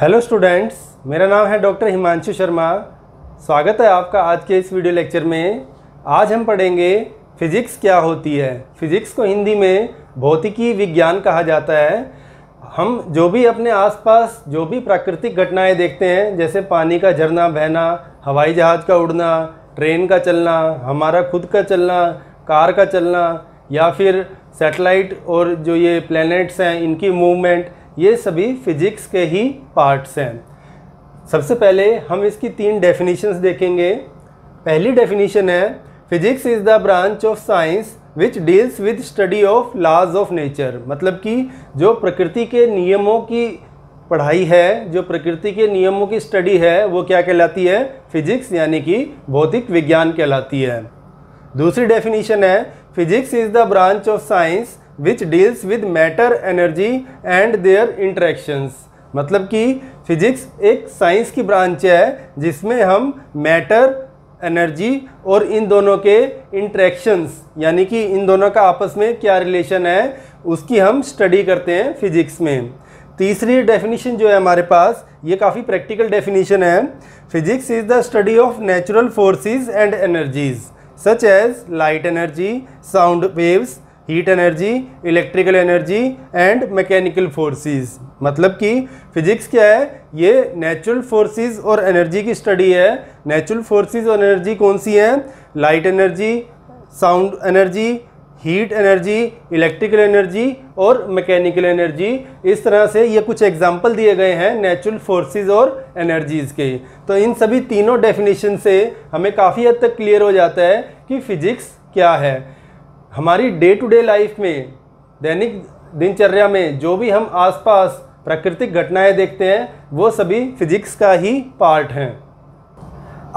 hello students मेरा नाम है डॉक्टर हिमांशु शर्मा स्वागत है आपका आज के इस वीडियो लेक्चर में आज हम पढ़ेंगे फिजिक्स क्या होती है फिजिक्स को हिंदी में भौतिकी विज्ञान कहा जाता है हम जो भी अपने आसपास जो भी प्राकृतिक घटनाएं देखते हैं जैसे पानी का झरना बहना हवाई जहाज़ का उड़ना ट्रेन का चलना हमारा खुद का चलना कार का चलना या फिर सेटेलाइट और जो ये प्लैनेट्स हैं इनकी मूवमेंट ये सभी फिजिक्स के ही पार्ट्स हैं सबसे पहले हम इसकी तीन डेफिनेशंस देखेंगे पहली डेफिनेशन है physics is the branch of science which deals with study of laws of nature मतलब कि जो प्रकृति के नियमों की पढ़ाई है जो प्रकृति के नियमों की स्टडी है वो क्या कहलाती है फिजिक्स यानी कि भौतिक विज्ञान कहलाती है दूसरी डेफिनेशन है physics is the branch of science which deals with matter energy and their interactions मतलब कि फिजिक्स एक साइंस की ब्रांच है जिसमें हम मैटर एनर्जी और इन दोनों के इंट्रैक्शंस यानी कि इन दोनों का आपस में क्या रिलेशन है उसकी हम स्टडी करते हैं फिजिक्स में तीसरी डेफिनेशन जो है हमारे पास ये काफ़ी प्रैक्टिकल डेफिनेशन है physics is the study of natural forces and energies such as light energy sound waves heat energy electrical energy and mechanical forces मतलब कि फिजिक्स क्या है ये नेचुरल फोर्सेस और एनर्जी की स्टडी है नेचुरल फोर्सेस और एनर्जी कौन सी हैं light energy sound energy heat energy electrical energy और मैकेनिकल एनर्जी इस तरह से ये कुछ एग्जाम्पल दिए गए हैं नेचुरल फोर्सेस और एनर्जीज़ के तो इन सभी तीनों डेफिनेशन से हमें काफ़ी हद तक क्लियर हो जाता है कि फिजिक्स क्या है हमारी डे टू डे लाइफ में दैनिक दिनचर्या में जो भी हम आसपास प्राकृतिक घटनाएं देखते हैं वो सभी फिजिक्स का ही पार्ट हैं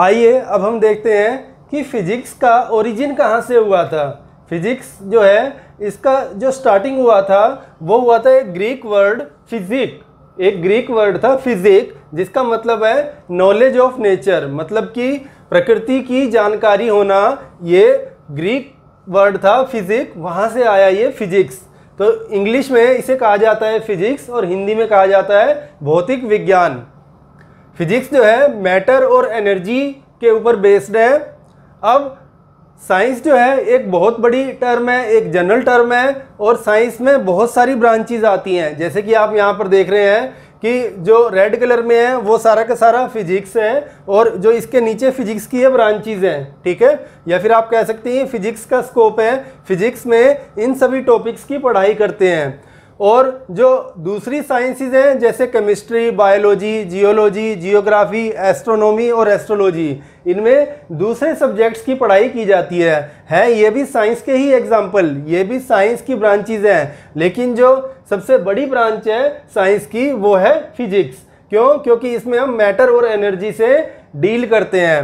आइए अब हम देखते हैं कि फिजिक्स का ओरिजिन कहाँ से हुआ था फिजिक्स जो है इसका जो स्टार्टिंग हुआ था वो हुआ था एक ग्रीक वर्ड फिजिक एक ग्रीक वर्ड था फिजिक जिसका मतलब है नॉलेज ऑफ नेचर मतलब कि प्रकृति की जानकारी होना ये ग्रीक वर्ड था फिजिक वहाँ से आया ये फिजिक्स तो इंग्लिश में इसे कहा जाता है फिजिक्स और हिंदी में कहा जाता है भौतिक विज्ञान फिजिक्स जो है मैटर और एनर्जी के ऊपर बेस्ड है अब साइंस जो है एक बहुत बड़ी टर्म है एक जनरल टर्म है और साइंस में बहुत सारी ब्रांचेज आती हैं जैसे कि आप यहाँ पर देख रहे हैं कि जो रेड कलर में है वो सारा का सारा फिजिक्स है और जो इसके नीचे फिजिक्स की है ब्रांचेज हैं ठीक है या फिर आप कह सकते हैं फिजिक्स का स्कोप है फिजिक्स में इन सभी टॉपिक्स की पढ़ाई करते हैं और जो दूसरी साइंसेज हैं जैसे chemistry biology geology geography astronomy और एस्ट्रोलॉजी इनमें दूसरे सब्जेक्ट्स की पढ़ाई की जाती है हैं ये भी साइंस के ही एग्जाम्पल ये भी साइंस की ब्रांचेज हैं लेकिन जो सबसे बड़ी ब्रांच है साइंस की वो है फिजिक्स क्यों क्योंकि इसमें हम मैटर और एनर्जी से डील करते हैं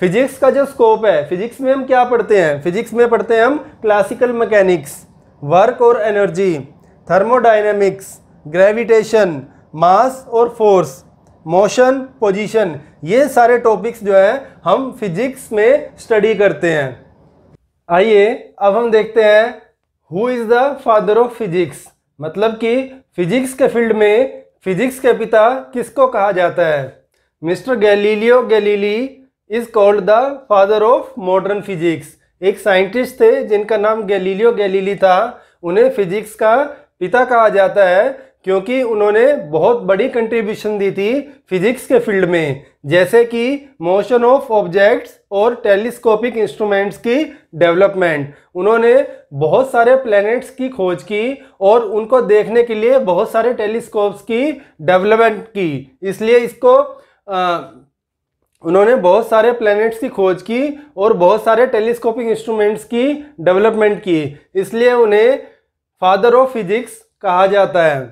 फिजिक्स का जो स्कोप है फिजिक्स में हम क्या पढ़ते हैं फिजिक्स में पढ़ते हैं हम क्लासिकल मैकेनिक्स वर्क और एनर्जी थर्मोडाइनमिक्स ग्रेविटेशन मास और फोर्स मोशन पोजीशन ये सारे टॉपिक्स जो हैं हम फिजिक्स में स्टडी करते हैं आइए अब हम देखते हैं who is the father of physics मतलब कि फिजिक्स के फील्ड में फिजिक्स के पिता किसको कहा जाता है Mr Galileo Galilei is called the father of modern physics एक साइंटिस्ट थे जिनका नाम गैलीलियो गैलीली था उन्हें फिजिक्स का पिता कहा जाता है क्योंकि उन्होंने बहुत बड़ी कंट्रीब्यूशन दी थी फिजिक्स के फील्ड में जैसे कि मोशन ऑफ ऑब्जेक्ट्स और टेलीस्कोपिक इंस्ट्रूमेंट्स की डेवलपमेंट उन्होंने बहुत सारे प्लैनेट्स की खोज की और उनको देखने के लिए बहुत सारे टेलीस्कोप्स की डेवलपमेंट की इसलिए इसको आ, उन्होंने बहुत सारे प्लैनेट्स की खोज की और बहुत सारे टेलीस्कोपिक इंस्ट्रूमेंट्स की डेवलपमेंट की इसलिए उन्हें फादर ऑफ फिजिक्स कहा जाता है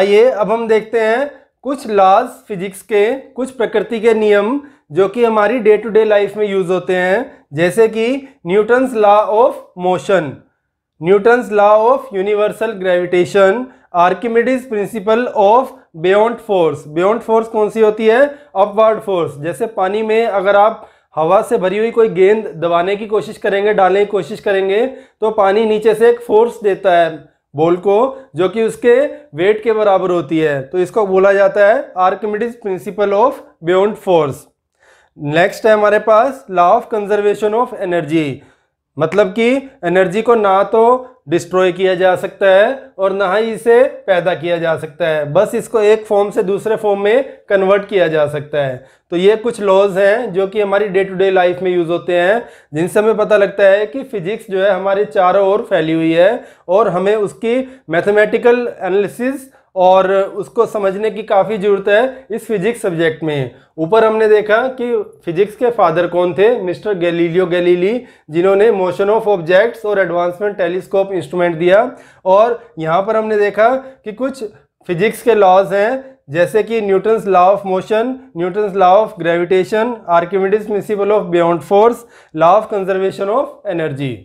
आइए अब हम देखते हैं कुछ लॉज फिजिक्स के कुछ प्रकृति के नियम जो कि हमारी डे टू डे लाइफ में यूज होते हैं जैसे कि Newton's law of motion Newton's law of universal gravitation Archimedes principle of buoyant force buoyant force कौन सी होती है अपवर्ड फोर्स जैसे पानी में अगर आप हवा से भरी हुई कोई गेंद दबाने की कोशिश करेंगे डालने की कोशिश करेंगे तो पानी नीचे से एक फोर्स देता है बॉल को जो कि उसके वेट के बराबर होती है तो इसको बोला जाता है Archimedes principle of buoyant force next है हमारे पास law of conservation of energy मतलब कि एनर्जी को ना तो डिस्ट्रॉय किया जा सकता है और ना ही इसे पैदा किया जा सकता है बस इसको एक फॉर्म से दूसरे फॉर्म में कन्वर्ट किया जा सकता है तो ये कुछ लॉज हैं जो कि हमारी डे टू डे लाइफ में यूज़ होते हैं जिनसे हमें पता लगता है कि फिजिक्स जो है हमारे चारों ओर फैली हुई है और हमें उसकी मैथमेटिकल एनालिसिस और उसको समझने की काफ़ी ज़रूरत है इस फिजिक्स सब्जेक्ट में ऊपर हमने देखा कि फिजिक्स के फादर कौन थे मिस्टर गैलीलियो गैलीली जिन्होंने मोशन ऑफ ऑब्जेक्ट्स और एडवांसमेंट टेलीस्कोप इंस्ट्रूमेंट दिया और यहाँ पर हमने देखा कि कुछ फिजिक्स के लॉज हैं जैसे कि Newton's law of motion Newton's law of gravitation Archimedes principle of buoyant force law of conservation of energy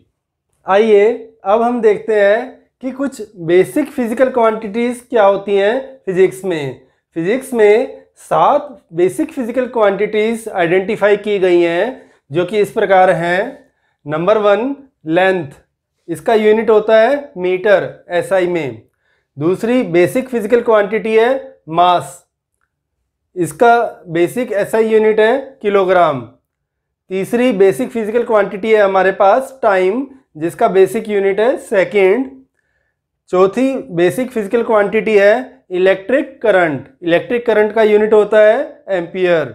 आइए अब हम देखते हैं कि कुछ बेसिक फिजिकल क्वांटिटीज क्या होती हैं फिजिक्स में फिजिक्स में सात बेसिक फिजिकल क्वांटिटीज आइडेंटिफाई की गई हैं जो कि इस प्रकार हैं नंबर वन लेंथ इसका यूनिट होता है मीटर एसआई SI में दूसरी बेसिक फिजिकल क्वांटिटी है मास इसका बेसिक एसआई SI यूनिट है किलोग्राम तीसरी बेसिक फिजिकल क्वांटिटी है हमारे पास टाइम जिसका बेसिक यूनिट है सेकेंड चौथी बेसिक फिजिकल क्वांटिटी है इलेक्ट्रिक करंट इलेक्ट्रिक करंट का यूनिट होता है एम्पियर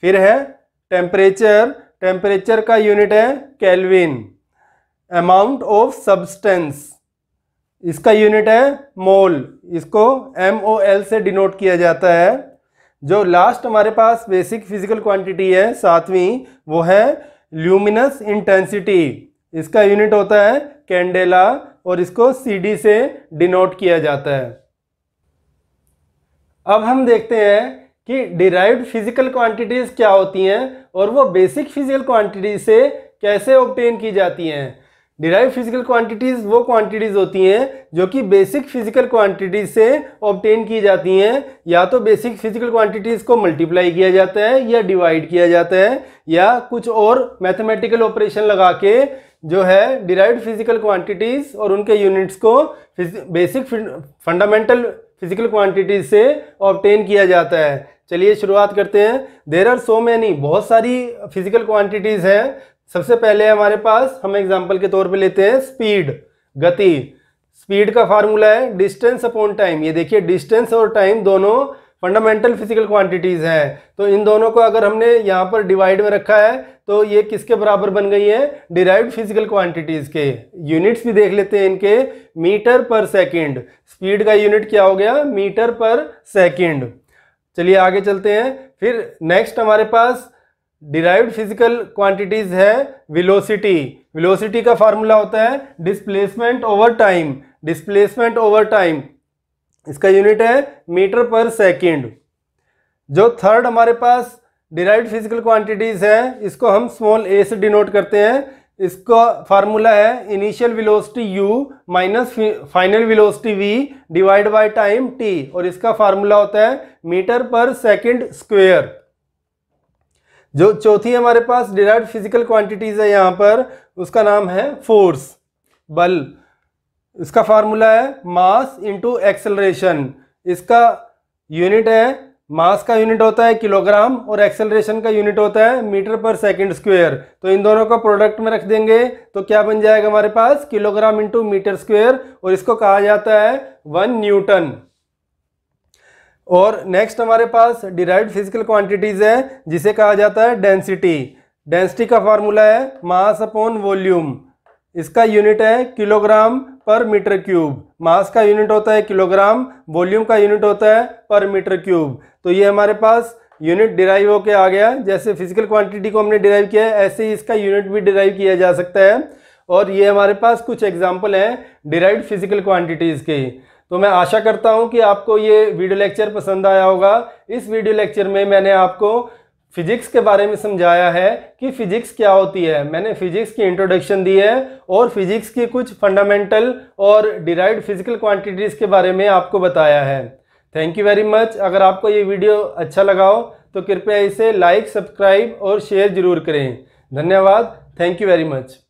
फिर है टेम्परेचर टेम्परेचर का यूनिट है कैलविन अमाउंट ऑफ सब्सटेंस इसका यूनिट है मोल इसको एम ओ एल से डिनोट किया जाता है जो लास्ट हमारे पास बेसिक फिजिकल क्वांटिटी है सातवीं वो है ल्यूमिनस इंटेंसिटी इसका यूनिट होता है कैंडेला और इसको सी डी से डिनोट किया जाता है अब हम देखते हैं कि डिराइव्ड फिजिकल क्वांटिटीज़ क्या होती हैं और वो बेसिक फिजिकल क्वांटिटी से कैसे ऑब्टेन की जाती हैं डिराइव फिजिकल क्वांटिटीज वो क्वांटिटीज होती हैं जो कि बेसिक फिजिकल क्वांटिटीज से ऑप्टेन की जाती हैं या तो बेसिक फिजिकल क्वांटिटीज को मल्टीप्लाई किया जाता है या डिवाइड किया जाता है या कुछ और मैथमेटिकल ऑपरेशन लगा के जो है डिराइव फिजिकल क्वांटिटीज और उनके यूनिट्स को बेसिक फंडामेंटल फिजिकल क्वांटिटीज से ऑप्टेन किया जाता है चलिए शुरुआत करते हैं देर आर सो मैनी बहुत सारी फिजिकल क्वांटिटीज़ हैं सबसे पहले हमारे पास हम एग्जाम्पल के तौर पर लेते हैं स्पीड गति स्पीड का फार्मूला है डिस्टेंस अपॉन टाइम ये देखिए डिस्टेंस और टाइम दोनों फंडामेंटल फिजिकल क्वांटिटीज हैं तो इन दोनों को अगर हमने यहाँ पर डिवाइड में रखा है तो ये किसके बराबर बन गई है डिराइव्ड फिजिकल क्वांटिटीज के यूनिट्स भी देख लेते हैं इनके मीटर पर सेकंड स्पीड का यूनिट क्या हो गया मीटर पर सेकंड चलिए आगे चलते हैं फिर नेक्स्ट हमारे पास डिराइव्ड फिजिकल क्वांटिटीज है वेलोसिटी वेलोसिटी का फार्मूला होता है displacement over time displacement over time इसका यूनिट है मीटर पर सेकंड जो थर्ड हमारे पास डिराइव्ड फिजिकल क्वांटिटीज है इसको हम स्मॉल ए से डिनोट करते हैं इसका फार्मूला है initial velocity U minus final velocity V divide by time T और इसका फार्मूला होता है मीटर पर सेकेंड स्क्वेयर जो चौथी हमारे पास डिराइव फिजिकल क्वांटिटीज है यहाँ पर उसका नाम है फोर्स बल इसका फार्मूला है मास इंटू एक्सेलरेशन इसका यूनिट है मास का यूनिट होता है किलोग्राम और एक्सेलरेशन का यूनिट होता है मीटर पर सेकंड स्क्वायर तो इन दोनों को प्रोडक्ट में रख देंगे तो क्या बन जाएगा हमारे पास किलोग्राम इंटू मीटर स्क्वायर और इसको कहा जाता है वन न्यूटन और नेक्स्ट हमारे पास डिराइव फिजिकल क्वांटिटीज़ है जिसे कहा जाता है डेंसिटी डेंसिटी का फार्मूला है मास अपॉन वॉल्यूम इसका यूनिट है किलोग्राम पर मीटर क्यूब मास का यूनिट होता है किलोग्राम वॉल्यूम का यूनिट होता है पर मीटर क्यूब तो ये हमारे पास यूनिट डिराइव होके आ गया जैसे फिजिकल क्वांटिटी को हमने डिराइव किया है ऐसे ही इसका यूनिट भी डिराइव किया जा सकता है और ये हमारे पास कुछ एग्जाम्पल हैं डिराइव फिजिकल क्वांटिटीज़ के तो मैं आशा करता हूँ कि आपको ये वीडियो लेक्चर पसंद आया होगा इस वीडियो लेक्चर में मैंने आपको फिजिक्स के बारे में समझाया है कि फिजिक्स क्या होती है मैंने फिजिक्स की इंट्रोडक्शन दी है और फिजिक्स की कुछ फंडामेंटल और डिराइव फिजिकल क्वांटिटीज के बारे में आपको बताया है थैंक यू वेरी मच अगर आपको ये वीडियो अच्छा लगा हो तो कृपया इसे लाइक सब्सक्राइब और शेयर जरूर करें धन्यवाद थैंक यू वेरी मच